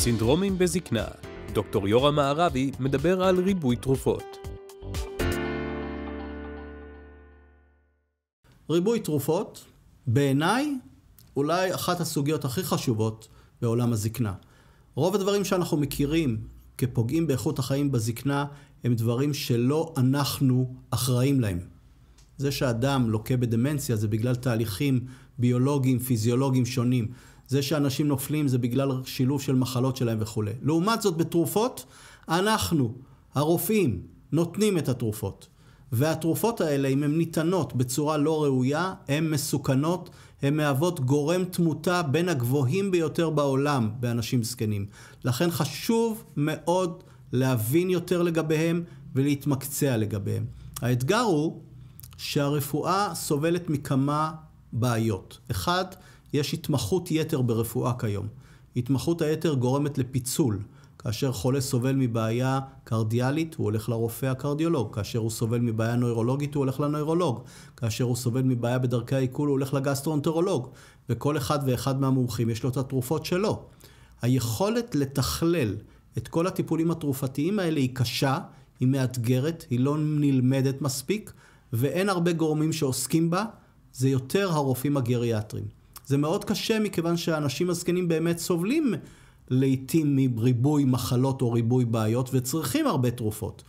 סינדרומים בזקנה, דוקטור יורם מערבי מדבר על ריבוי תרופות. ריבוי תרופות, בעיניי, אולי אחת הסוגיות הכי חשובות בעולם הזקנה. רוב הדברים שאנחנו מכירים כפוגעים באיכות החיים בזקנה, הם דברים שלא אנחנו אחראים להם. זה שאדם לוקה בדמנציה זה בגלל תהליכים ביולוגיים, פיזיולוגיים שונים. זה שאנשים נופלים זה בגלל שילוב של מחלות שלהם וכולי. לעומת זאת, בתרופות, אנחנו, הרופאים, נותנים את התרופות. והתרופות האלה, אם הן ניתנות בצורה לא ראויה, הן מסוכנות, הן מהוות גורם תמותה בין הגבוהים ביותר בעולם באנשים זקנים. לכן חשוב מאוד להבין יותר לגביהם ולהתמקצע לגביהם. האתגר הוא שהרפואה סובלת מכמה בעיות. אחד, יש התמחות יתר ברפואה כיום. התמחות היתר גורמת לפיצול. כאשר חולה סובל מבעיה קרדיאלית, הוא הולך לרופא הקרדיולוג. כאשר הוא סובל מבעיה נוירולוגית, הוא הולך לנוירולוג. כאשר הוא סובל מבעיה בדרכי העיכול, הוא הולך לגסטרונטרולוג. וכל אחד ואחד מהמומחים יש לו את התרופות שלו. היכולת לתכלל את כל הטיפולים התרופתיים האלה היא קשה, היא מאתגרת, היא לא נלמדת מספיק, ואין הרבה גורמים שעוסקים בה, זה יותר הרופאים הגריאטרים. זה מאוד קשה מכיוון שאנשים הזקנים באמת סובלים לעתים מריבוי מחלות או ריבוי בעיות וצריכים הרבה תרופות.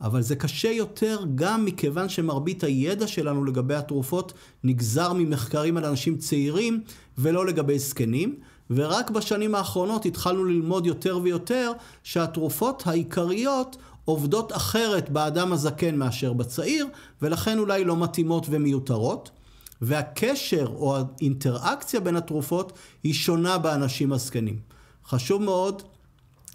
אבל זה קשה יותר גם מכיוון שמרבית הידע שלנו לגבי התרופות נגזר ממחקרים על אנשים צעירים ולא לגבי זקנים. ורק בשנים האחרונות התחלנו ללמוד יותר ויותר שהתרופות העיקריות עובדות אחרת באדם הזקן מאשר בצעיר, ולכן אולי לא מתאימות ומיותרות. והקשר או האינטראקציה בין התרופות היא שונה באנשים הזקנים. חשוב מאוד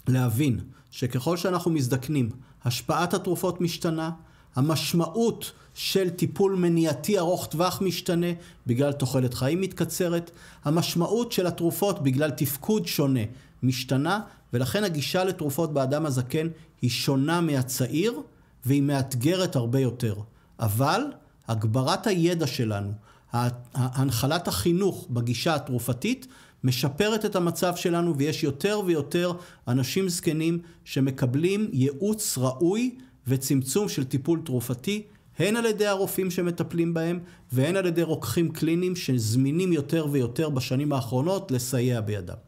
להבין שככל שאנחנו מזדקנים, השפעת התרופות משתנה, המשמעות של טיפול מניעתי ארוך טווח משתנה בגלל תוחלת חיים מתקצרת, המשמעות של התרופות בגלל תפקוד שונה משתנה, ולכן הגישה לתרופות באדם הזקן היא שונה מהצעיר והיא מאתגרת הרבה יותר. אבל הגברת הידע שלנו, הנחלת החינוך בגישה התרופתית משפרת את המצב שלנו ויש יותר ויותר אנשים זקנים שמקבלים ייעוץ ראוי וצמצום של טיפול תרופתי הן על ידי הרופאים שמטפלים בהם והן על ידי רוקחים קליניים שזמינים יותר ויותר בשנים האחרונות לסייע בידם.